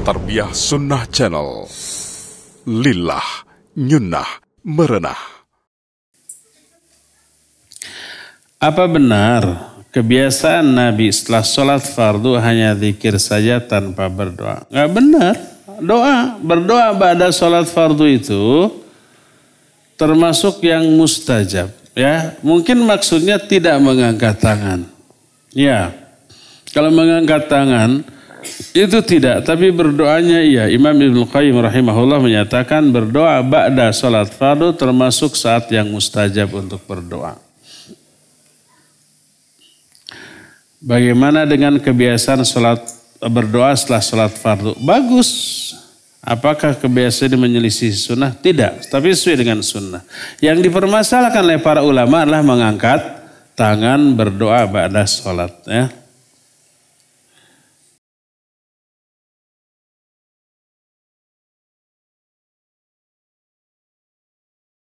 Tarbiyah Sunnah Channel. Lillah, nyunnah, merenah. Apa benar kebiasaan Nabi setelah sholat fardu hanya zikir saja tanpa berdoa? Gak benar. Doa, berdoa pada sholat fardu itu termasuk yang mustajab. Ya, mungkin maksudnya tidak mengangkat tangan. Ya, kalau mengangkat tangan, itu tidak, tapi berdoanya iya. Imam Ibnu Qayyim rahimahullah menyatakan berdoa ba'da salat fardu termasuk saat yang mustajab untuk berdoa. Bagaimana dengan kebiasaan salat berdoa setelah salat fardu? Bagus. Apakah kebiasaan ini menyelisih sunnah? Tidak, tapi sesuai dengan sunnah. Yang dipermasalahkan oleh para ulama adalah mengangkat tangan berdoa ba'da salat ya.